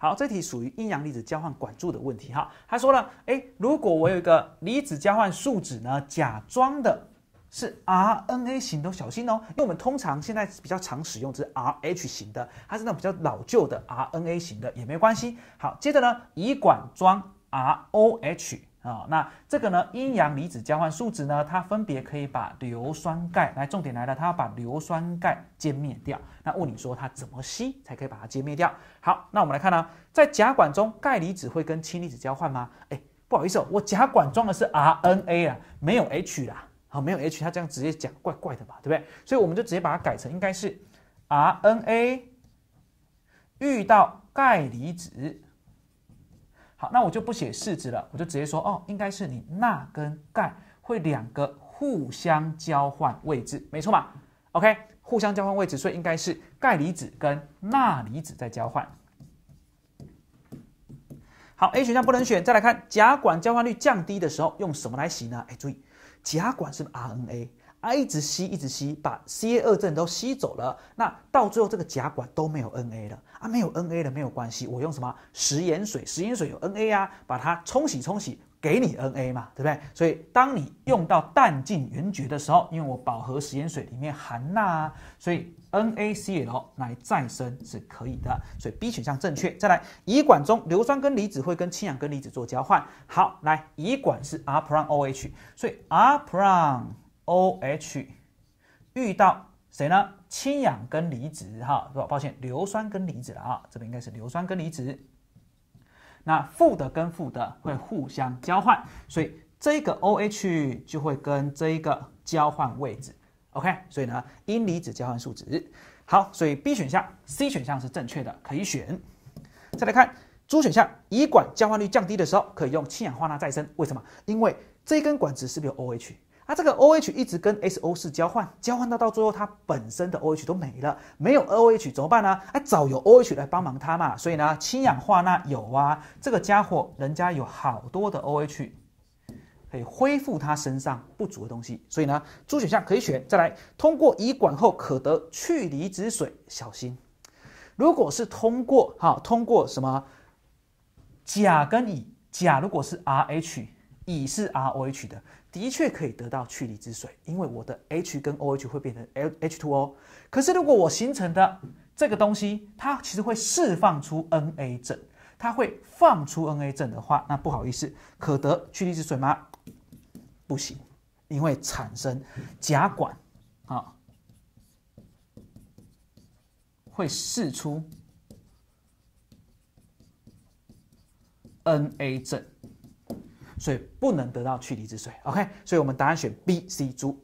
好，这题属于阴阳离子交换管柱的问题哈。他说了，哎，如果我有一个离子交换树脂呢，假装的是 RNA 型的，小心哦，因为我们通常现在比较常使用是 R H 型的，它是那种比较老旧的 RNA 型的，也没关系。好，接着呢，乙管装 R O H。啊，那这个呢？阴阳离子交换树脂呢？它分别可以把硫酸钙来，重点来了，它要把硫酸钙歼灭掉。那问你说它怎么吸才可以把它歼灭掉？好，那我们来看呢，在甲管中，钙离子会跟氢离子交换吗？哎，不好意思哦，我甲管装的是 RNA 啊，没有 H 啦，好，没有 H，它这样直接讲怪怪的吧，对不对？所以我们就直接把它改成应该是 RNA 遇到钙离子。好，那我就不写市值了，我就直接说哦，应该是你钠跟钙会两个互相交换位置，没错吧 o k 互相交换位置，所以应该是钙离子跟钠离子在交换。好，A 选项不能选。再来看甲管交换率降低的时候，用什么来洗呢？哎，注意，甲管是 RNA。一直吸一直吸，把 Ca 二正都吸走了，那到最后这个甲管都没有 Na 了啊，没有 Na 了没有关系，我用什么食盐水？食盐水有 Na 啊，把它冲洗冲洗，给你 Na 嘛，对不对？所以当你用到氮进源绝的时候，因为我饱和食盐水里面含钠啊，所以 NaCl 来再生是可以的，所以 B 选项正确。再来乙管中硫酸根离子会跟氢氧根离子做交换，好，来乙管是 R 普 r OH，所以 R 普 r OH 遇到谁呢？氢氧根离子，哈，不，抱歉，硫酸根离子了啊，这边应该是硫酸根离子。那负的跟负的会互相交换，所以这个 OH 就会跟这一个交换位置。OK，所以呢，阴离子交换数值。好，所以 B 选项、C 选项是正确的，可以选。再来看 D 选项，乙管交换率降低的时候，可以用氢氧化钠再生，为什么？因为这根管子是不是有 OH？那这个 O H 一直跟 s O 四交换，交换到到最后，它本身的 O H 都没了，没有 O H 怎么办呢？哎，找有 O H 来帮忙它嘛。所以呢，氢氧化钠有啊，这个家伙人家有好多的 O H，可以恢复它身上不足的东西。所以呢，猪选项可以选。再来，通过乙管后可得去离子水。小心，如果是通过哈，通过什么？甲跟乙，甲如果是 R H。乙是 ROH 的，的确可以得到去离子水，因为我的 H 跟 OH 会变成 H2O。可是如果我形成的这个东西，它其实会释放出 Na 正，它会放出 Na 正的话，那不好意思，可得去离子水吗？不行，因为产生甲管啊，会释出 Na 正。所以不能得到去离子水，OK，所以我们答案选 B、C、猪。